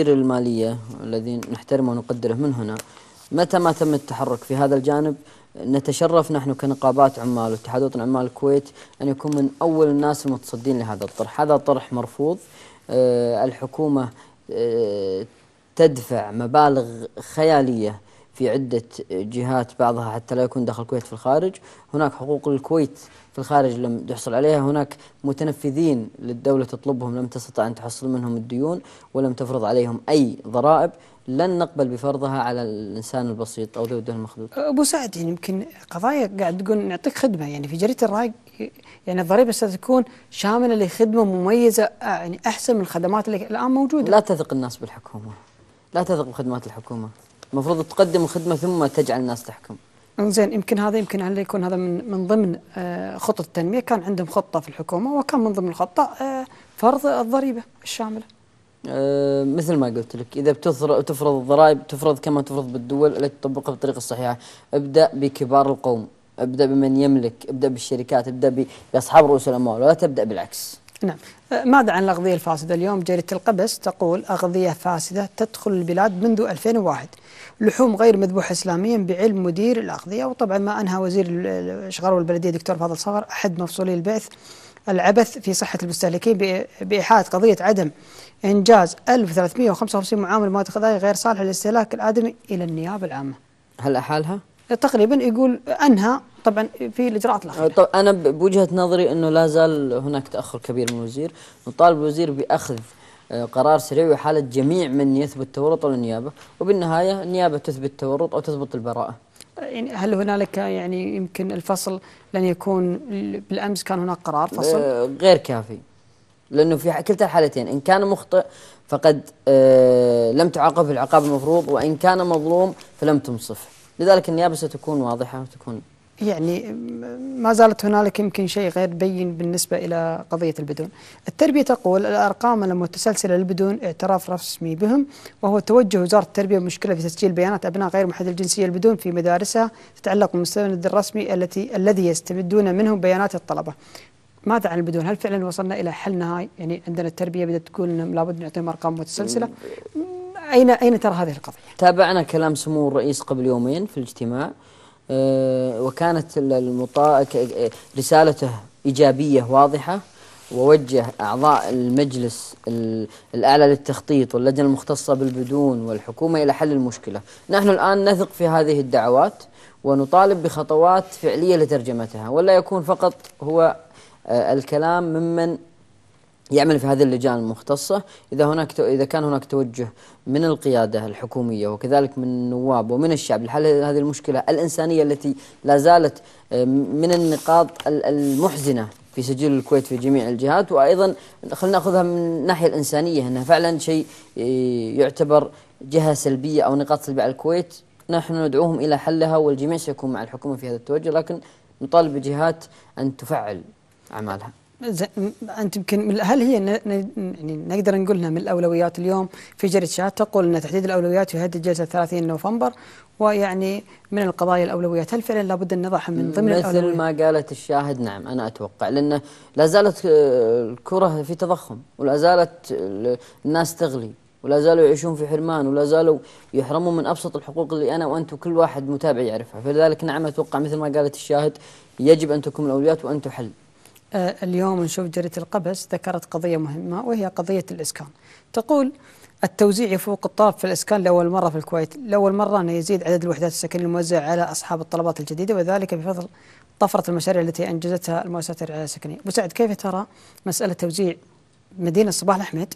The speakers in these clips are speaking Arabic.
المدير المالية الذي نحترمه ونقدره من هنا متى ما تم التحرك في هذا الجانب نتشرف نحن كنقابات عمال واتحاد وطن عمال الكويت أن يكون من أول الناس المتصدين لهذا الطرح هذا طرح مرفوض آه، الحكومة آه، تدفع مبالغ خيالية في عدة جهات بعضها حتى لا يكون دخل الكويت في الخارج هناك حقوق الكويت في الخارج لم تحصل عليها هناك متنفذين للدولة تطلبهم لم تستطع أن تحصل منهم الديون ولم تفرض عليهم أي ضرائب لن نقبل بفرضها على الإنسان البسيط أو ذو الدين المخدود أه، أبو سعد يعني يمكن قضايا قاعد تقول نعطيك خدمة يعني في جريدة الرأي يعني الضريبة ستكون شاملة لخدمة مميزة أه، يعني أحسن من الخدمات اللي الآن موجودة لا تثق الناس بالحكومة لا تثق بخدمات الحكومة المفروض تقدم الخدمة ثم تجعل الناس تحكم زين يمكن هذا يمكن على يكون هذا من من ضمن آه، خطة التنمية كان عندهم خطة في الحكومة وكان من ضمن الخطة آه، فرض الضريبة الشاملة آه، مثل ما قلت لك إذا بتفرض الضرائب تفرض كما تفرض بالدول التي تطبقها بالطريقة الصحيحة ابدأ بكبار القوم ابدأ بمن يملك ابدأ بالشركات ابدأ بأصحاب رؤوس الأموال ولا تبدأ بالعكس نعم ماذا عن الأغذية الفاسدة اليوم جريدة القبس تقول أغذية فاسدة تدخل البلاد منذ 2001 لحوم غير مذبوحة إسلاميا بعلم مدير الأغذية وطبعا ما أنهى وزير الإشغال والبلدية دكتور فاضل صغر أحد مفصولي البعث العبث في صحة المستهلكين بإحاطة قضية عدم إنجاز 1355 معامل مواد غذائية غير صالحة للاستهلاك الآدمي إلى النيابة العامة هل أحالها؟ تقريبا يقول أنهى طبعا في الإجراءات الأخيرة طب أنا بوجهة نظري أنه لا زال هناك تأخر كبير من الوزير نطالب الوزير بأخذ قرار سريع وحالة جميع من يثبت تورط النيابة وبالنهاية النيابة تثبت التورط أو تثبت البراءة يعني هل هنالك يعني يمكن الفصل لن يكون بالأمس كان هناك قرار آه، فصل غير كافي لأنه في كلتا الحالتين إن كان مخطئ فقد آه، لم تعاقب العقاب المفروض وإن كان مظلوم فلم تنصف لذلك النيابة ستكون واضحة وتكون يعني ما زالت هنالك يمكن شيء غير بين بالنسبة إلى قضية البدون التربية تقول الأرقام المتسلسلة للبدون اعتراف رسمي بهم وهو توجه وزارة التربية مشكلة في تسجيل بيانات أبناء غير محدد الجنسية البدون في مدارسها تتعلق بالمستند الرسمي التي الذي يستمدون منه بيانات الطلبة ماذا عن البدون؟ هل فعلا وصلنا إلى حل نهائي؟ يعني عندنا التربية بدأت تقول انهم لابد نعطيهم أرقام متسلسلة أين أين ترى هذه القضية؟ تابعنا كلام سمو الرئيس قبل يومين في الاجتماع آه، وكانت المطا... رسالته إيجابية واضحة ووجه أعضاء المجلس الأعلى للتخطيط واللجنة المختصة بالبدون والحكومة إلى حل المشكلة نحن الآن نثق في هذه الدعوات ونطالب بخطوات فعلية لترجمتها ولا يكون فقط هو آه، الكلام ممن يعمل في هذه اللجان المختصة إذا هناك إذا كان هناك توجه من القيادة الحكومية وكذلك من النواب ومن الشعب لحل هذه المشكلة الإنسانية التي لا زالت آه، من النقاط المحزنة في سجل الكويت في جميع الجهات وأيضا خلينا نأخذها من الناحية الإنسانية أنها فعلا شيء آه، يعتبر جهة سلبية أو نقاط سلبية على الكويت نحن ندعوهم إلى حلها والجميع سيكون مع الحكومة في هذا التوجه لكن نطالب الجهات أن تفعل أعمالها انت يمكن هل هي يعني نقدر نقول انها من الاولويات اليوم في جريدة تقول ان تحديد الاولويات يهدد جلسه 30 نوفمبر ويعني من القضايا الاولويات هل فعلا لابد ان نضعها من ضمن مثل الاولويات مثل ما قالت الشاهد نعم انا اتوقع لانه لا زالت آه، الكره في تضخم ولا زالت آه، الناس تغلي ولا زالوا يعيشون في حرمان ولا زالوا يحرموا من ابسط الحقوق اللي انا وانت وكل واحد متابع يعرفها فلذلك نعم اتوقع مثل ما قالت الشاهد يجب ان تكون الاولويات وان تحل آه، اليوم نشوف جريدة القبس ذكرت قضية مهمة وهي قضية الإسكان تقول التوزيع يفوق الطلب في الإسكان لأول مرة في الكويت لأول مرة أن يزيد عدد الوحدات السكنية الموزعة على أصحاب الطلبات الجديدة وذلك بفضل طفرة المشاريع التي أنجزتها المؤسسات الرعاية السكنية سعد كيف ترى مسألة توزيع مدينة صباح الأحمد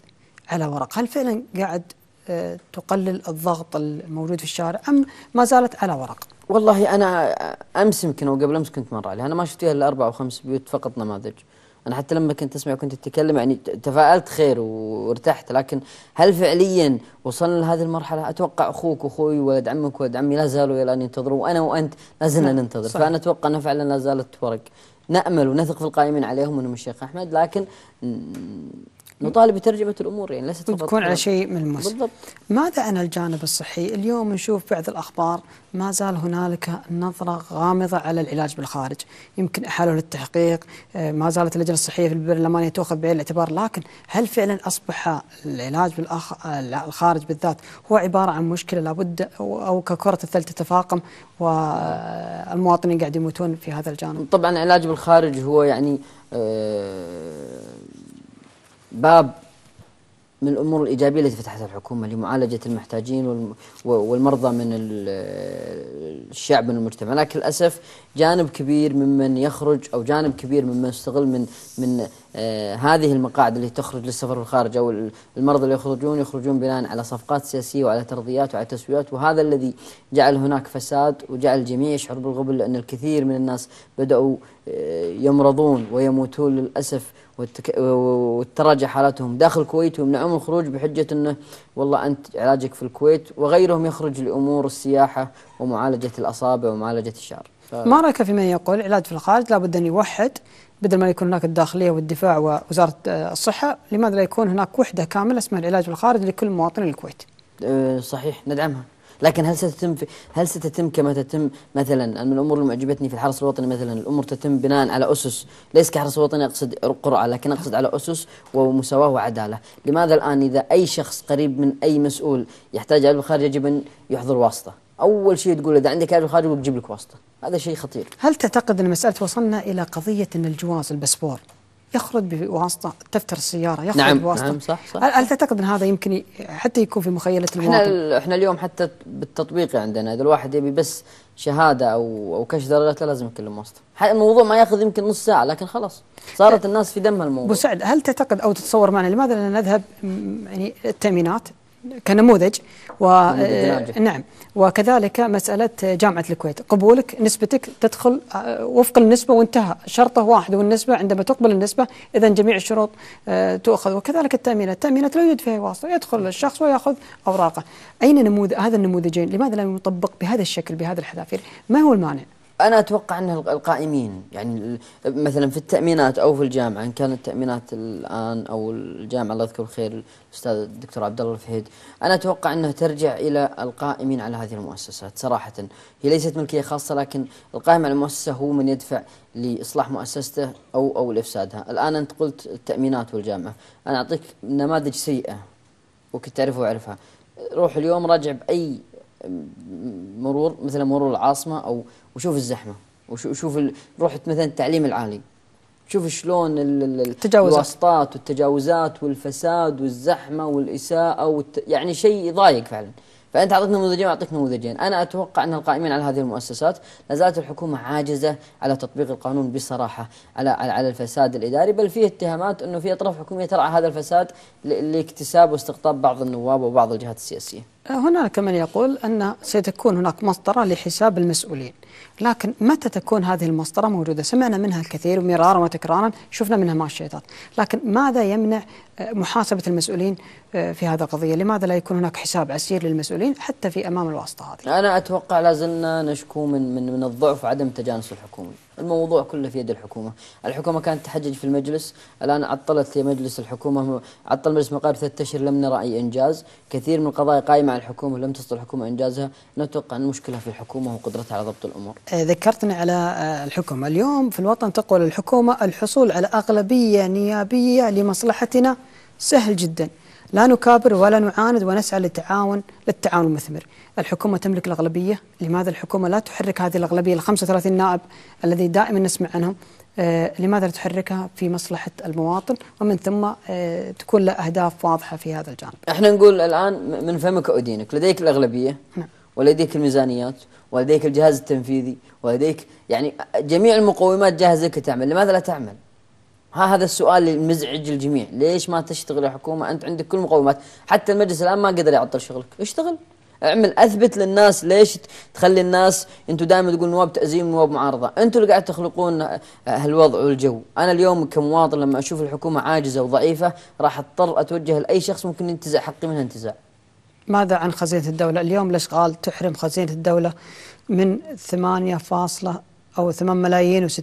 على ورق هل فعلا قاعد آه، تقلل الضغط الموجود في الشارع أم ما زالت على ورق والله انا امس يمكن او قبل امس كنت مر عليها انا ما شفت فيها الا اربع او خمس بيوت فقط نماذج انا حتى لما كنت اسمع كنت تتكلم يعني تفائلت خير وارتحت لكن هل فعليا وصلنا لهذه المرحله اتوقع اخوك واخوي وولد عمك وولد عمي لا زالوا الى ان ينتظروا وانا وانت لا زلنا نعم، ننتظر صحيح. فانا اتوقع انه فعلا لا زالت ورق نامل ونثق في القائمين عليهم انهم الشيخ احمد لكن نطالب بترجمه الامور يعني ليست تكون على شيء ملموس بالضبط ماذا عن الجانب الصحي؟ اليوم نشوف بعض الاخبار ما زال هنالك نظره غامضه على العلاج بالخارج، يمكن احاله للتحقيق، آه، ما زالت اللجنه الصحيه في البرلمان تؤخذ بعين الاعتبار، لكن هل فعلا اصبح العلاج بالخارج بالذات هو عباره عن مشكله لابد او ككره الثلج تتفاقم والمواطنين قاعد يموتون في هذا الجانب؟ طبعا العلاج بالخارج هو يعني آه، باب من الأمور الإيجابية التي فتحتها الحكومة لمعالجة المحتاجين والمرضى من الشعب من المجتمع لكن للأسف جانب كبير ممن يخرج أو جانب كبير ممن يستغل من من آه، هذه المقاعد اللي تخرج للسفر الخارج أو المرضى اللي يخرجون يخرجون بناء على صفقات سياسية وعلى ترضيات وعلى تسويات وهذا الذي جعل هناك فساد وجعل الجميع يشعر بالغبن لأن الكثير من الناس بدأوا آه، يمرضون ويموتون للأسف وتراجع حالاتهم داخل الكويت ويمنعون الخروج بحجة أنه والله أنت علاجك في الكويت وغيرهم يخرج لأمور السياحة ومعالجة الأصابع ومعالجة الشعر ف... ما رأيك في من يقول علاج في الخارج لابد أن يوحد بدل ما يكون هناك الداخليه والدفاع ووزاره آه، الصحه لماذا لا يكون هناك وحده كامله اسمها العلاج بالخارج لكل مواطن الكويت آه، صحيح ندعمها لكن هل ستتم في هل ستتم كما تتم مثلا من الامور اللي معجبتني في الحرس الوطني مثلا الامور تتم بناء على اسس ليس كحرس وطني اقصد قرعه لكن اقصد على اسس ومساواه وعداله، لماذا الان اذا اي شخص قريب من اي مسؤول يحتاج الى الخارج يجب ان يحضر واسطه؟ اول شيء تقول اذا عندك هذا الخارج بجيب لك واسطه هذا شيء خطير هل تعتقد ان مساله وصلنا الى قضيه ان الجواز الباسبور يخرج بواسطه تفتر السياره يخرج نعم بواسطه نعم صح صح هل تعتقد ان هذا يمكن حتى يكون في مخيله المواطن؟ احنا احنا اليوم حتى بالتطبيق عندنا اذا الواحد يبي بس شهاده او او كشف درجات لازم يكلم واسطه، الموضوع ما ياخذ يمكن نص ساعه لكن خلاص صارت أه، الناس في دمها الموضوع. ابو سعد هل تعتقد او تتصور معنا لماذا لا نذهب يعني التامينات كنموذج و آه، نعم وكذلك مسألة جامعة الكويت قبولك نسبتك تدخل آه، وفق النسبة وانتهى شرطه واحد والنسبة عندما تقبل النسبة إذا جميع الشروط آه، تؤخذ وكذلك التأمينات التأمينات لا يوجد فيها واسطة يدخل الشخص ويأخذ أوراقه أين نموذج هذا النموذجين لماذا لم يطبق بهذا الشكل بهذا الحذافير ما هو المانع؟ انا اتوقع ان القائمين يعني مثلا في التامينات او في الجامعه ان كانت التامينات الان او الجامعه الله يذكر الخير الاستاذ الدكتور عبد الله الفهيد انا اتوقع انها ترجع الى القائمين على هذه المؤسسات صراحه هي ليست ملكيه خاصه لكن القائم على المؤسسه هو من يدفع لاصلاح مؤسسته او او لافسادها الان انت قلت التامينات والجامعه انا اعطيك نماذج سيئه وكنت تعرفها واعرفها روح اليوم راجع باي مرور مثلا مرور العاصمه او وشوف الزحمه وشوف ال... روح مثلا التعليم العالي شوف شلون التجاوزات الواسطات والتجاوزات والفساد والزحمه والاساءه والت... يعني شيء يضايق فعلا فانت اعطيت نموذجين واعطيك نموذجين انا اتوقع ان القائمين على هذه المؤسسات لا زالت الحكومه عاجزه على تطبيق القانون بصراحه على على الفساد الاداري بل فيه اتهامات انه في اطراف حكوميه ترعى هذا الفساد لاكتساب واستقطاب بعض النواب وبعض الجهات السياسيه هناك من يقول أن سيتكون هناك مسطرة لحساب المسؤولين لكن متى تكون هذه المسطرة موجودة سمعنا منها الكثير مرارا وتكرارا شفنا منها مع الشيطان لكن ماذا يمنع محاسبة المسؤولين في هذه القضية لماذا لا يكون هناك حساب عسير للمسؤولين حتى في أمام الواسطة هذه أنا أتوقع لازلنا نشكو من, من, من الضعف وعدم التجانس الحكومي الموضوع كله في يد الحكومة الحكومة كانت تحجج في المجلس الآن عطلت مجلس الحكومة عطل مجلس مقارب ثلاثة أشهر لم نرى أي إنجاز كثير من القضايا قائمة على الحكومة لم تستطع الحكومة إنجازها نتوقع أن المشكلة في الحكومة وقدرتها على ضبط الأمور آه، ذكرتني على آه، الحكومة اليوم في الوطن تقول الحكومة الحصول على أغلبية نيابية لمصلحتنا سهل جداً لا نكابر ولا نعاند ونسعى للتعاون للتعاون المثمر. الحكومة تملك الأغلبية، لماذا الحكومة لا تحرك هذه الأغلبية ال 35 نائب الذي دائما نسمع عنهم؟ آه، لماذا لا تحركها في مصلحة المواطن ومن ثم آه، تكون له أهداف واضحة في هذا الجانب. احنا نقول الآن من فمك أدينك، لديك الأغلبية نعم. ولديك الميزانيات ولديك الجهاز التنفيذي ولديك يعني جميع المقومات جاهزة لك تعمل، لماذا لا تعمل؟ ها هذا السؤال المزعج الجميع ليش ما تشتغل يا حكومة أنت عندك كل المقومات حتى المجلس الآن ما قدر يعطل شغلك اشتغل اعمل اثبت للناس ليش تخلي الناس انتم دائما تقول نواب تأزيم نواب معارضة انتم اللي قاعد تخلقون هالوضع والجو انا اليوم كمواطن لما اشوف الحكومة عاجزة وضعيفة راح اضطر اتوجه لاي شخص ممكن ينتزع حقي منها انتزاع ماذا عن خزينة الدولة اليوم الاشغال تحرم خزينة الدولة من أو 8 ملايين و663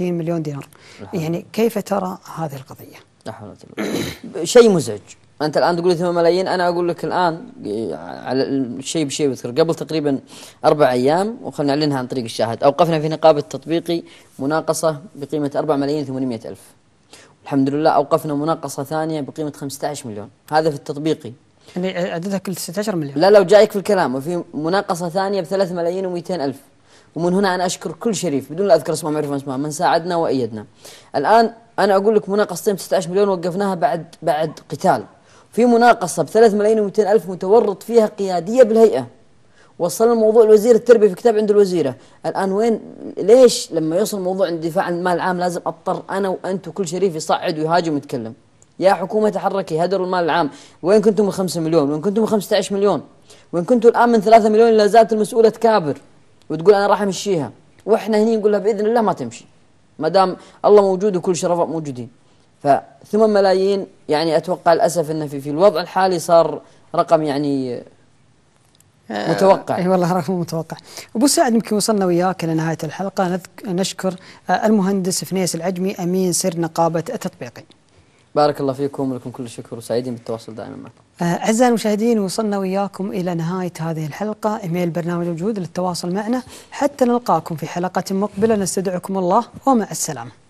مليون دينار يعني كيف ترى هذه القضية؟ لا حول ولا قوة شيء مزعج انت الان تقول 8 ملايين انا اقول لك الان آه، على الشيء بشيء بذكر قبل تقريبا اربع ايام وخلنا نعلنها عن طريق الشاهد اوقفنا في نقابة التطبيقي مناقصه بقيمه 4 ملايين 800 الف الحمد لله اوقفنا مناقصه ثانيه بقيمه 15 مليون هذا في التطبيقي يعني عددها كل 16 مليون لا لو جايك في الكلام وفي مناقصه ثانيه ب 3 ملايين و200 الف ومن هنا أنا أشكر كل شريف بدون لا أذكر اسمه ما يعرفون اسمه من ساعدنا وأيدنا الآن أنا أقول لك مناقصتين ب 16 مليون وقفناها بعد بعد قتال في مناقصة ب 3 ملايين و200 ألف متورط فيها قيادية بالهيئة وصلنا الموضوع لوزير التربية في كتاب عند الوزيرة الآن وين ليش لما يوصل الموضوع عند الدفاع عن المال العام لازم أضطر أنا وأنت وكل شريف يصعد ويهاجم ويتكلم يا حكومة تحركي هدروا المال العام وين كنتم من 5 مليون وين كنتم من 15 مليون وين كنتم الآن من 3 مليون لا زالت المسؤولة تكابر وتقول انا راح امشيها واحنا هنا نقول لها باذن الله ما تمشي ما دام الله موجود وكل شرفاء موجودين ف 8 ملايين يعني اتوقع للاسف انه في, في الوضع الحالي صار رقم يعني آه، متوقع اي والله رقم متوقع ابو سعد يمكن وصلنا وياك الى نهايه الحلقه نشكر آه، المهندس فنيس العجمي امين سر نقابه التطبيقي بارك الله فيكم ولكم كل الشكر وسعيدين بالتواصل دائما معكم آه، أعزائي المشاهدين وصلنا وياكم إلى نهاية هذه الحلقة إيميل برنامج وجود للتواصل معنا حتى نلقاكم في حلقة مقبلة نستدعكم الله ومع السلامة